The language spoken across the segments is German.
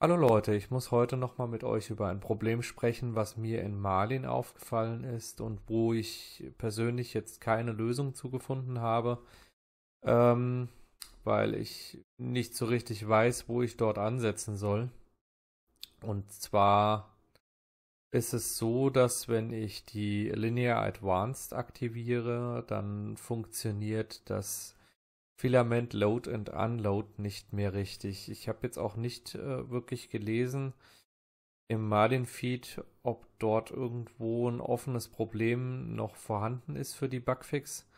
Hallo Leute, ich muss heute nochmal mit euch über ein Problem sprechen, was mir in Marlin aufgefallen ist und wo ich persönlich jetzt keine Lösung zugefunden habe, ähm, weil ich nicht so richtig weiß, wo ich dort ansetzen soll. Und zwar ist es so, dass wenn ich die Linear Advanced aktiviere, dann funktioniert das Filament Load and Unload nicht mehr richtig. Ich habe jetzt auch nicht äh, wirklich gelesen im Marlin-Feed, ob dort irgendwo ein offenes Problem noch vorhanden ist für die Bugfix.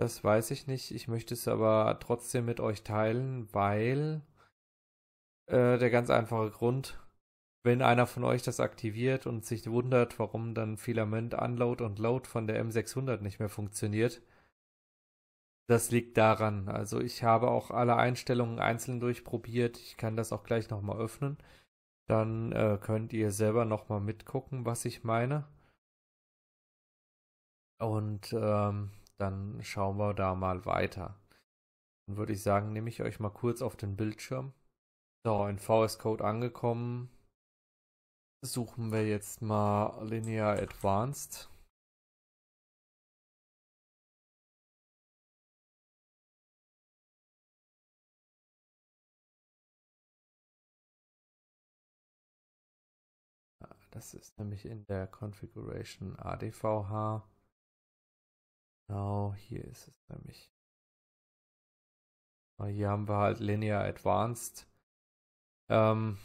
Das weiß ich nicht. Ich möchte es aber trotzdem mit euch teilen, weil äh, der ganz einfache Grund, wenn einer von euch das aktiviert und sich wundert, warum dann Filament Unload und Load von der M600 nicht mehr funktioniert, das liegt daran. Also ich habe auch alle Einstellungen einzeln durchprobiert. Ich kann das auch gleich nochmal öffnen. Dann äh, könnt ihr selber nochmal mitgucken, was ich meine. Und ähm, dann schauen wir da mal weiter. Dann würde ich sagen, nehme ich euch mal kurz auf den Bildschirm. So, in VS Code angekommen. Suchen wir jetzt mal Linear Advanced. Das ist nämlich in der Configuration ADVH. Genau, hier ist es nämlich. Ah, hier haben wir halt Linear Advanced. Ähm,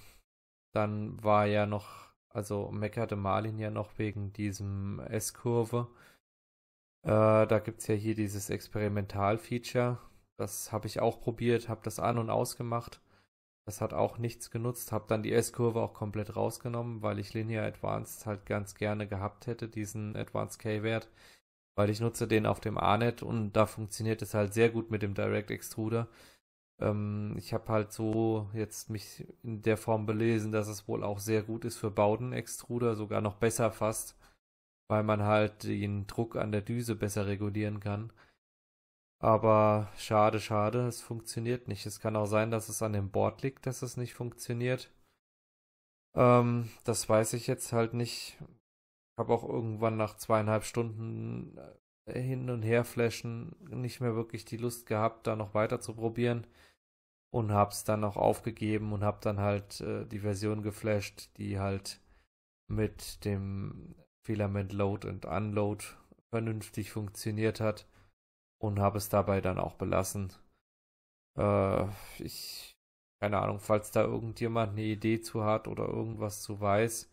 dann war ja noch, also meckerte Marlin ja noch wegen diesem S-Kurve. Äh, da gibt es ja hier dieses Experimental-Feature. Das habe ich auch probiert, habe das an- und ausgemacht. Das hat auch nichts genutzt. Habe dann die S-Kurve auch komplett rausgenommen, weil ich Linear Advanced halt ganz gerne gehabt hätte, diesen Advanced K-Wert. Weil ich nutze den auf dem A-Net und da funktioniert es halt sehr gut mit dem Direct Extruder. Ähm, ich habe halt so jetzt mich in der Form belesen, dass es wohl auch sehr gut ist für Bauden-Extruder, sogar noch besser fast, weil man halt den Druck an der Düse besser regulieren kann. Aber schade, schade, es funktioniert nicht. Es kann auch sein, dass es an dem Board liegt, dass es nicht funktioniert. Ähm, das weiß ich jetzt halt nicht. Ich habe auch irgendwann nach zweieinhalb Stunden äh, hin und her flashen nicht mehr wirklich die Lust gehabt, da noch weiter zu probieren. Und habe es dann auch aufgegeben und habe dann halt äh, die Version geflasht, die halt mit dem Filament Load und Unload vernünftig funktioniert hat und habe es dabei dann auch belassen. Äh, ich, keine Ahnung, falls da irgendjemand eine Idee zu hat oder irgendwas zu weiß,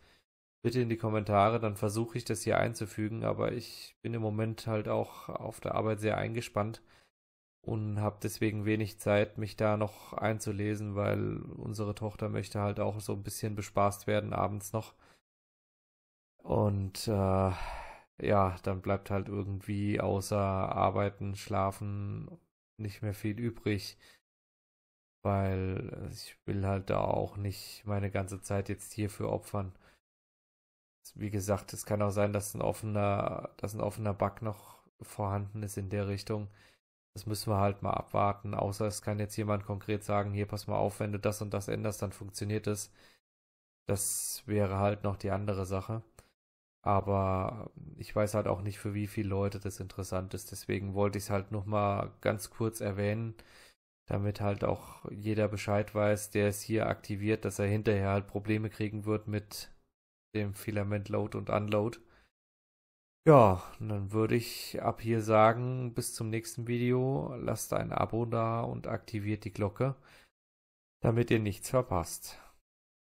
bitte in die Kommentare, dann versuche ich das hier einzufügen, aber ich bin im Moment halt auch auf der Arbeit sehr eingespannt und habe deswegen wenig Zeit, mich da noch einzulesen, weil unsere Tochter möchte halt auch so ein bisschen bespaßt werden abends noch. Und äh, ja, dann bleibt halt irgendwie außer Arbeiten, Schlafen nicht mehr viel übrig. Weil ich will halt da auch nicht meine ganze Zeit jetzt hierfür opfern. Wie gesagt, es kann auch sein, dass ein offener, dass ein offener Bug noch vorhanden ist in der Richtung. Das müssen wir halt mal abwarten. Außer es kann jetzt jemand konkret sagen, hier pass mal auf, wenn du das und das änderst, dann funktioniert es. Das wäre halt noch die andere Sache. Aber ich weiß halt auch nicht, für wie viele Leute das interessant ist. Deswegen wollte ich es halt nochmal ganz kurz erwähnen, damit halt auch jeder Bescheid weiß, der es hier aktiviert, dass er hinterher halt Probleme kriegen wird mit dem Filament Load und Unload. Ja, dann würde ich ab hier sagen, bis zum nächsten Video, lasst ein Abo da und aktiviert die Glocke, damit ihr nichts verpasst.